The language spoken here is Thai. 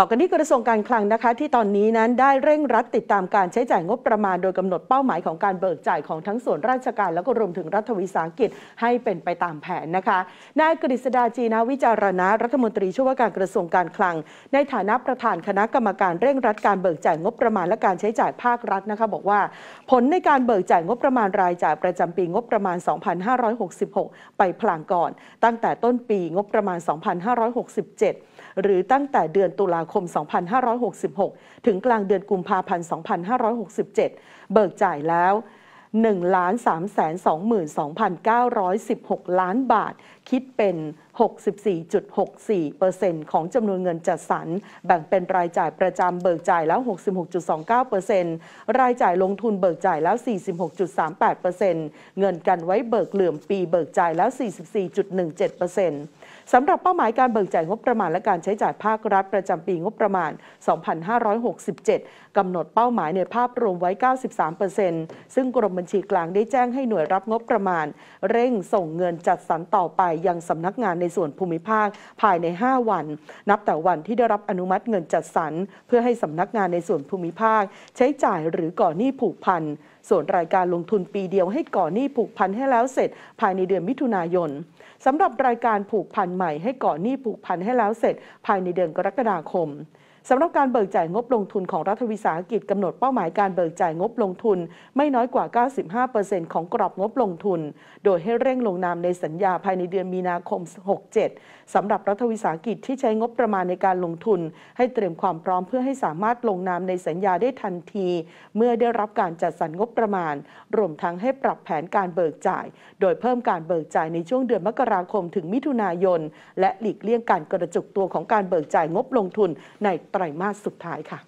ต่อกันที่กระทรวงการคลังนะคะที่ตอนนี้นั้นได้เร่งรัดติดตามการใช้จ่ายงบประมาณ โดยกำหนดเป้าหมายของการเบิกจ่ายของทั้งส่วนราชการแล้วก็รวมถึงรัฐวิสาหกิจให้เป็นไปตามแผนนะคะนายกฤษดาจีนาวิจารณะรัฐมนตรีช่วยว่าการกระทรวงการคลัง ในฐานะประธานคณะกรรมการเร่งรัดการเบิกจ่ายงบประมาณและการใช้จ่ายภาครัฐนะคะ บอกว่าผลในการเบิกจ่ายงบประมาณรายจ่ายประจำปีงบประมาณ 2566 ไปพลางก่อน ตั้งแต่ต้นปีงบประมาณ 2567 หรือตั้งแต่เดือนตุลาคม 2566 ถึงกลางเดือนกุมภาพันธ์2567 เบิกจ่ายแล้ว 1 3 22,916 ล้านบาท คิดเป็น 64.64%ของจำนวนเงินจัดสรร แบ่งเป็นรายจ่ายประจำเบิกจ่ายแล้ว 66.29%รายจ่ายลงทุนเบิกจ่ายแล้ว 46.38%เงินกันไว้เบิกเหลื่อมปีเบิกจ่ายแล้ว 44.17%สำหรับเป้าหมายการเบิกจ่ายงบประมาณและการใช้จ่ายภาครัฐประจำปีงบประมาณ 2567กำหนดเป้าหมายในภาพรวมไว้ 93%ซึ่งกรมบัญชีกลางได้แจ้งให้หน่วยรับงบประมาณ เร่งส่งเงินจัดสรรต่อไปยังสำนักงานในส่วนภูมิภาคภายใน 5 วัน นับแต่วันที่ได้รับอนุมัติเงินจัดสรรเพื่อให้สำนักงานในส่วนภูมิภาคใช้จ่ายหรือก่อหนี้ผูกพันส่วนรายการลงทุนปีเดียวให้ก่อหนี้ผูกพันให้แล้วเสร็จ ภายในเดือนมิถุนายนสำหรับรายการผูกพันใหม่ให้ก่อหนี้ผูกพันให้แล้วเสร็จ ภายในเดือนกรกฎาคมสำหรับการเบิกจ่ายงบลงทุนของรัฐวิสาหกิจกำหนดเป้าหมายการเบิกจ่ายงบลงทุนไม่น้อยกว่า95%ของกรอบงบลงทุน โดยให้เร่งลงนามในสัญญาภายในเดือนมีนาคม 67สำหรับรัฐวิสาหกิจที่ใช้งบประมาณในการลงทุน ให้เตรียมความพร้อมเพื่อให้สามารถลงนามในสัญญาได้ทันที เมื่อได้รับการจัดสรรงบประมาณ รวมทั้งให้ปรับแผนการเบิกจ่าย โดยเพิ่มการเบิกจ่ายในช่วงเดือนมกราคมถึงมิถุนายนและหลีกเลี่ยงการกระจุกตัวของการเบิกจ่ายงบลงทุนในไตรมาสสุดท้ายค่ะ